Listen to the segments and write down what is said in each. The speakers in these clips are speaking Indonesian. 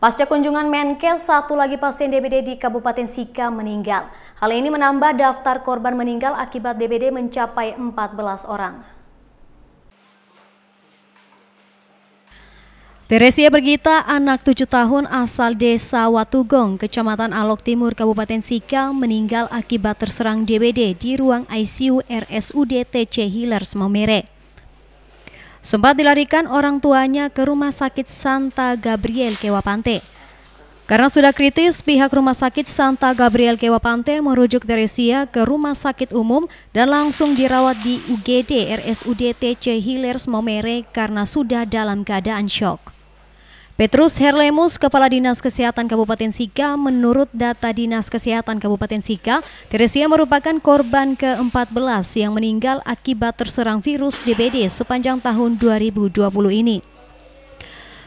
Pasca kunjungan Menkes, satu lagi pasien DBD di Kabupaten Sika meninggal. Hal ini menambah daftar korban meninggal akibat DBD mencapai 14 orang. Teresia Bergita, anak tujuh tahun asal desa Watugong, kecamatan Alok Timur, Kabupaten Sika, meninggal akibat terserang DBD di ruang ICU RSUD TC Hilers Maumere sempat dilarikan orang tuanya ke Rumah Sakit Santa Gabriel Kewapante. Karena sudah kritis, pihak Rumah Sakit Santa Gabriel Kewapante merujuk Teresia ke Rumah Sakit Umum dan langsung dirawat di UGD RSUD TC Hilers Momere karena sudah dalam keadaan shock. Petrus Herlemus, Kepala Dinas Kesehatan Kabupaten Sika, menurut data Dinas Kesehatan Kabupaten Sika, Teresia merupakan korban ke-14 yang meninggal akibat terserang virus DBD sepanjang tahun 2020 ini.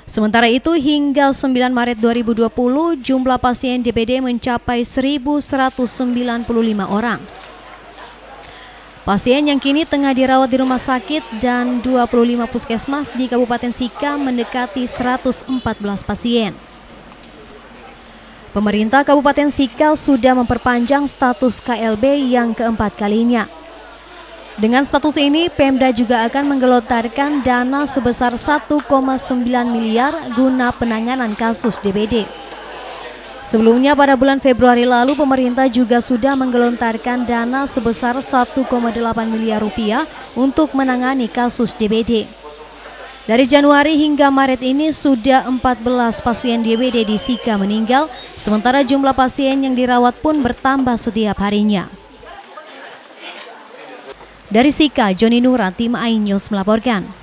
Sementara itu, hingga 9 Maret 2020, jumlah pasien DBD mencapai 1.195 orang. Pasien yang kini tengah dirawat di rumah sakit dan 25 puskesmas di Kabupaten Sika mendekati 114 pasien. Pemerintah Kabupaten Sika sudah memperpanjang status KLB yang keempat kalinya. Dengan status ini, Pemda juga akan menggelontarkan dana sebesar 1,9 miliar guna penanganan kasus DBD. Sebelumnya pada bulan Februari lalu pemerintah juga sudah menggelontarkan dana sebesar 1,8 miliar rupiah untuk menangani kasus DBD. Dari Januari hingga Maret ini sudah 14 pasien DBD di Sika meninggal, sementara jumlah pasien yang dirawat pun bertambah setiap harinya. Dari Sika, Joni Nura, tim melaporkan.